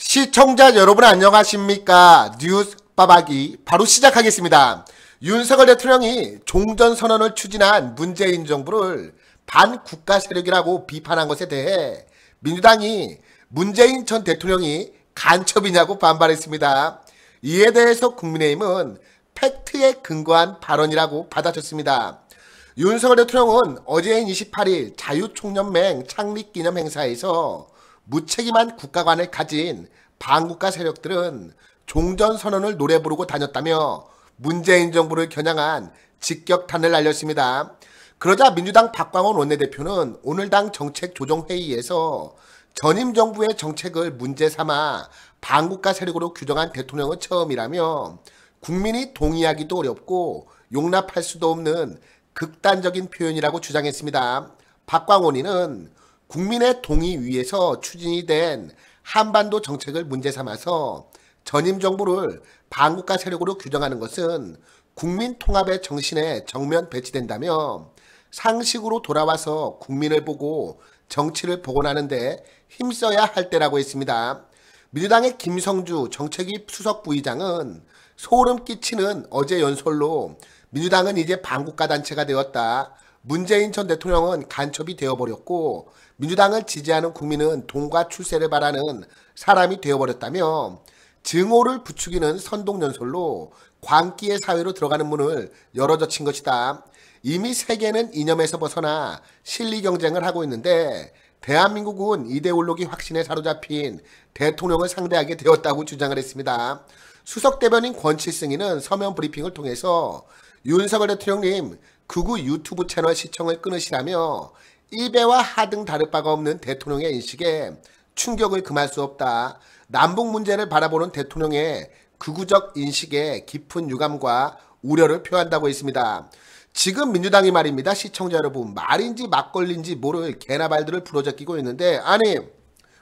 시청자 여러분 안녕하십니까 뉴스 빠박이 바로 시작하겠습니다 윤석열 대통령이 종전선언을 추진한 문재인 정부를 반국가 세력이라고 비판한 것에 대해 민주당이 문재인 전 대통령이 간첩이냐고 반발했습니다 이에 대해서 국민의힘은 팩트에 근거한 발언이라고 받아쳤습니다 윤석열 대통령은 어제인 28일 자유총연맹 창립기념 행사에서 무책임한 국가관을 가진 반국가 세력들은 종전선언을 노래 부르고 다녔다며 문재인 정부를 겨냥한 직격탄을 날렸습니다. 그러자 민주당 박광원 원내대표는 오늘 당 정책조정회의에서 전임 정부의 정책을 문제 삼아 반국가 세력으로 규정한 대통령은 처음이라며 국민이 동의하기도 어렵고 용납할 수도 없는 극단적인 표현이라고 주장했습니다. 박광원이는 국민의 동의 위에서 추진이 된 한반도 정책을 문제 삼아서 전임 정부를 반국가 세력으로 규정하는 것은 국민 통합의 정신에 정면 배치된다며 상식으로 돌아와서 국민을 보고 정치를 복원하는데 힘써야 할 때라고 했습니다. 민주당의 김성주 정책위 수석 부의장은 소름 끼치는 어제 연설로 민주당은 이제 반국가 단체가 되었다. 문재인 전 대통령은 간첩이 되어버렸고 민주당을 지지하는 국민은 돈과 출세를 바라는 사람이 되어버렸다며 증오를 부추기는 선동연설로 광기의 사회로 들어가는 문을 열어젖힌 것이다. 이미 세계는 이념에서 벗어나 실리 경쟁을 하고 있는데 대한민국은 이데올로기 확신에 사로잡힌 대통령을 상대하게 되었다고 주장을 했습니다. 수석 대변인 권칠승이는 서면 브리핑을 통해서 윤석열 대통령님 극우 유튜브 채널 시청을 끊으시라며 일배와 하등 다를 바가 없는 대통령의 인식에 충격을 금할 수 없다. 남북 문제를 바라보는 대통령의 극우적 인식에 깊은 유감과 우려를 표한다고 했습니다. 지금 민주당이 말입니다. 시청자 여러분 말인지 막걸리인지 모를 개나 발들을 부러잡기고 있는데 아니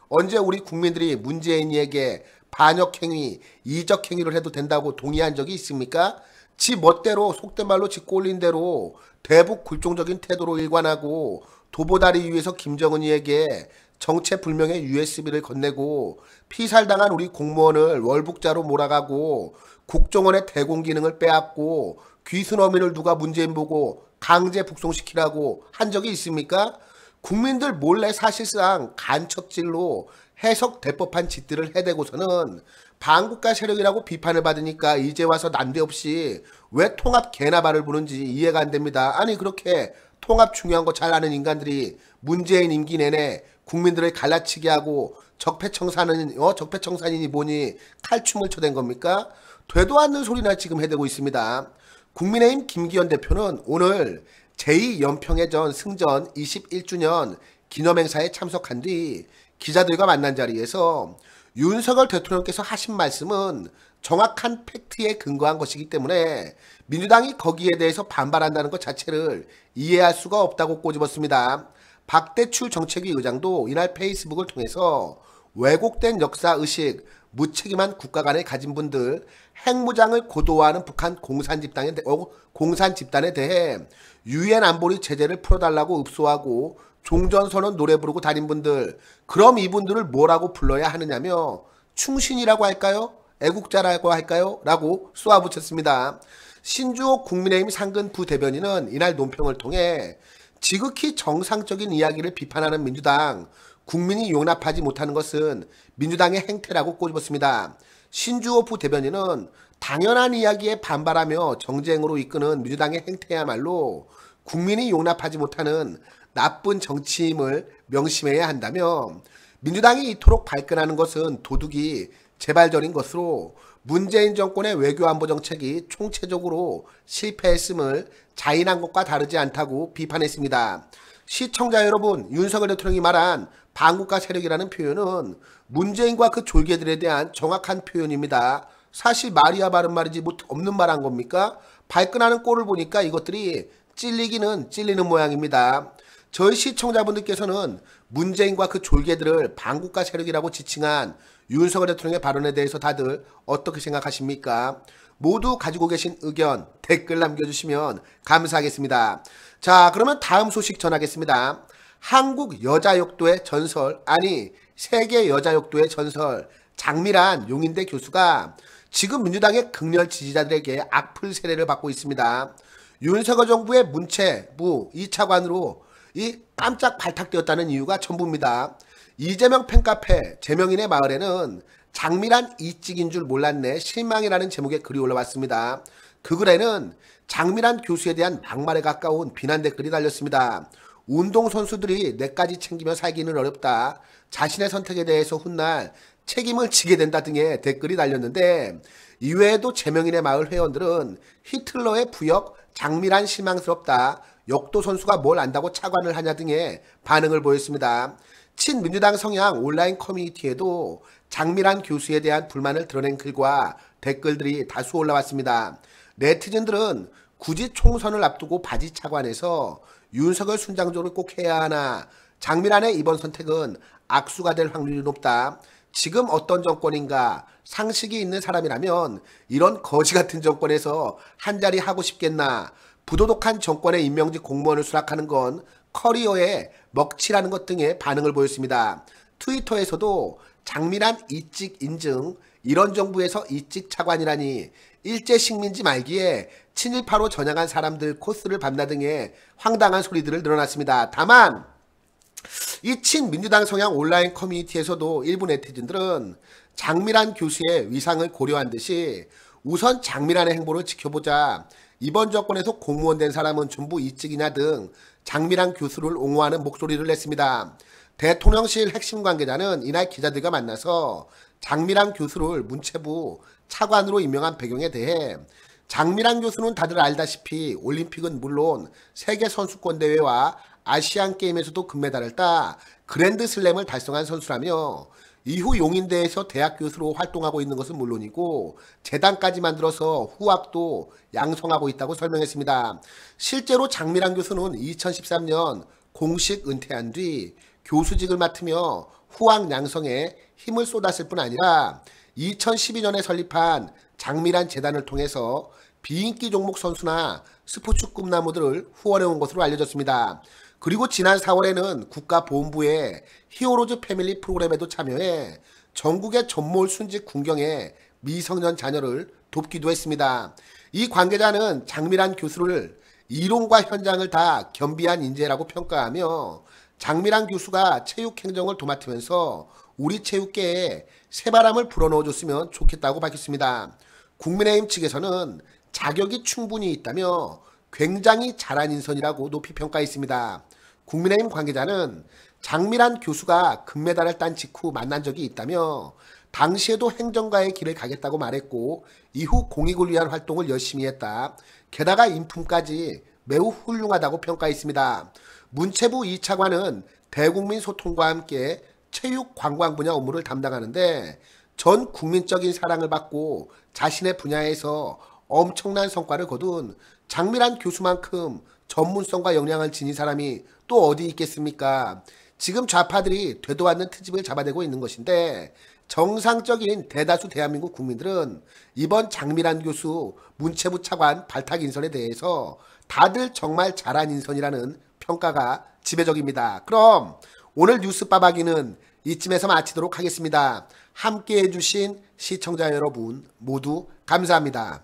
언제 우리 국민들이 문재인에게 이 반역행위, 이적행위를 해도 된다고 동의한 적이 있습니까? 지 멋대로 속된 말로 지 꼴린 대로 대북 굴종적인 태도로 일관하고 도보다리 위에서 김정은이에게 정체불명의 USB를 건네고 피살당한 우리 공무원을 월북자로 몰아가고 국정원의 대공기능을 빼앗고 귀순어민을 누가 문재인 보고 강제 북송시키라고 한 적이 있습니까? 국민들 몰래 사실상 간첩질로 해석대 법한 짓들을 해대고서는 반국가 세력이라고 비판을 받으니까 이제 와서 난데없이 왜 통합 개나 발을 부는지 이해가 안 됩니다. 아니 그렇게 통합 중요한 거 잘 아는 인간들이 문재인 임기 내내 국민들을 갈라치게 하고 적폐청산은 어 적폐청산이니 뭐니 칼춤을 쳐댄 겁니까? 되도 않는 소리나 지금 해대고 있습니다. 국민의힘 김기현 대표는 오늘 제2연평해전 승전 21주년 기념행사에 참석한 뒤 기자들과 만난 자리에서 윤석열 대통령께서 하신 말씀은 정확한 팩트에 근거한 것이기 때문에 민주당이 거기에 대해서 반발한다는 것 자체를 이해할 수가 없다고 꼬집었습니다. 박대출 정책위 의장도 이날 페이스북을 통해서 왜곡된 역사의식, 무책임한 국가 간을 가진 분들, 핵무장을 고도화하는 북한 공산 집단에, 어, 공산 집단에 대해 유엔 안보리 제재를 풀어달라고 읍소하고 종전선언 노래 부르고 다닌 분들 그럼 이분들을 뭐라고 불러야 하느냐며 충신이라고 할까요? 애국자라고 할까요? 라고 쏘아붙였습니다. 신주호 국민의힘 상근 부대변인은 이날 논평을 통해 지극히 정상적인 이야기를 비판하는 민주당, 국민이 용납하지 못하는 것은 민주당의 행태라고 꼬집었습니다. 신주호 부대변인은 당연한 이야기에 반발하며 정쟁으로 이끄는 민주당의 행태야말로 국민이 용납하지 못하는 나쁜 정치임을 명심해야 한다며 민주당이 이토록 발끈하는 것은 도둑이 재발전인 것으로 문재인 정권의 외교안보 정책이 총체적으로 실패했음을 자인한 것과 다르지 않다고 비판했습니다. 시청자 여러분, 윤석열 대통령이 말한 반국가 세력이라는 표현은 문재인과 그 졸개들에 대한 정확한 표현입니다. 사실 말이야 바른 말이지 없는 말 한 겁니까? 발끈하는 꼴을 보니까 이것들이 찔리기는 찔리는 모양입니다. 저희 시청자분들께서는 문재인과 그 졸개들을 반국가 세력이라고 지칭한 윤석열 대통령의 발언에 대해서 다들 어떻게 생각하십니까? 모두 가지고 계신 의견 댓글 남겨주시면 감사하겠습니다. 자 그러면 다음 소식 전하겠습니다. 한국 여자역도의 전설 아니 세계 여자역도의 전설 장미란 용인대 교수가 지금 민주당의 극렬 지지자들에게 악플 세례를 받고 있습니다. 윤석열 정부의 문체부 2차관으로 이 깜짝 발탁되었다는 이유가 전부입니다. 이재명 팬카페 재명인의 마을에는 장미란 이찍인 줄 몰랐네 실망이라는 제목의 글이 올라왔습니다. 그 글에는 장미란 교수에 대한 막말에 가까운 비난 댓글이 달렸습니다. 운동선수들이 내까지 챙기며 살기는 어렵다. 자신의 선택에 대해서 훗날 책임을 지게 된다 등의 댓글이 달렸는데 이외에도 재명인의 마을 회원들은 히틀러의 부역 장미란 실망스럽다. 역도 선수가 뭘 안다고 차관을 하냐 등의 반응을 보였습니다. 친민주당 성향 온라인 커뮤니티에도 장미란 교수에 대한 불만을 드러낸 글과 댓글들이 다수 올라왔습니다. 네티즌들은 굳이 총선을 앞두고 바지 차관에서 윤석열 순장조를 꼭 해야 하나 장미란의 이번 선택은 악수가 될 확률이 높다. 지금 어떤 정권인가 상식이 있는 사람이라면 이런 거지 같은 정권에서 한자리 하고 싶겠나 부도덕한 정권의 임명직 공무원을 수락하는 건 커리어에 먹칠하는 것 등의 반응을 보였습니다. 트위터에서도 장미란 이직 인증 이런 정부에서 이직 차관이라니 일제 식민지 말기에 친일파로 전향한 사람들 코스를 밟나 등의 황당한 소리들을 늘어났습니다 다만 이 친민주당 성향 온라인 커뮤니티에서도 일부 네티즌들은 장미란 교수의 위상을 고려한 듯이 우선 장미란의 행보를 지켜보자. 이번 정권에서 공무원 된 사람은 전부 이직이나 등 장미란 교수를 옹호하는 목소리를 냈습니다. 대통령실 핵심 관계자는 이날 기자들과 만나서 장미란 교수를 문체부 차관으로 임명한 배경에 대해 장미란 교수는 다들 알다시피 올림픽은 물론 세계 선수권 대회와 아시안 게임에서도 금메달을 따 그랜드 슬램을 달성한 선수라며 이후 용인대에서 대학 교수로 활동하고 있는 것은 물론이고 재단까지 만들어서 후학도 양성하고 있다고 설명했습니다. 실제로 장미란 교수는 2013년 공식 은퇴한 뒤 교수직을 맡으며 후학 양성에 힘을 쏟았을 뿐 아니라 2012년에 설립한 장미란 재단을 통해서 비인기 종목 선수나 스포츠 꿈나무들을 후원해온 것으로 알려졌습니다. 그리고 지난 4월에는 국가보훈부의 히어로즈 패밀리 프로그램에도 참여해 전국의 전몰 순직 군경에 미성년 자녀를 돕기도 했습니다. 이 관계자는 장미란 교수를 이론과 현장을 다 겸비한 인재라고 평가하며 장미란 교수가 체육 행정을 도맡으면서 우리 체육계에 새바람을 불어넣어줬으면 좋겠다고 밝혔습니다. 국민의힘 측에서는 자격이 충분히 있다며 굉장히 잘한 인선이라고 높이 평가했습니다. 국민의힘 관계자는 장미란 교수가 금메달을 딴 직후 만난 적이 있다며 당시에도 행정가의 길을 가겠다고 말했고 이후 공익을 위한 활동을 열심히 했다. 게다가 인품까지 매우 훌륭하다고 평가했습니다. 문체부 2차관은 대국민 소통과 함께 체육 관광 분야 업무를 담당하는데 전 국민적인 사랑을 받고 자신의 분야에서 엄청난 성과를 거둔 장미란 교수만큼 전문성과 역량을 지닌 사람이 또 어디 있겠습니까? 지금 좌파들이 되도 않는 트집을 잡아내고 있는 것인데 정상적인 대다수 대한민국 국민들은 이번 장미란 교수 문체부 차관 발탁 인선에 대해서 다들 정말 잘한 인선이라는 평가가 지배적입니다. 그럼 오늘 뉴스 빠박이는 이쯤에서 마치도록 하겠습니다. 함께해 주신 시청자 여러분 모두 감사합니다.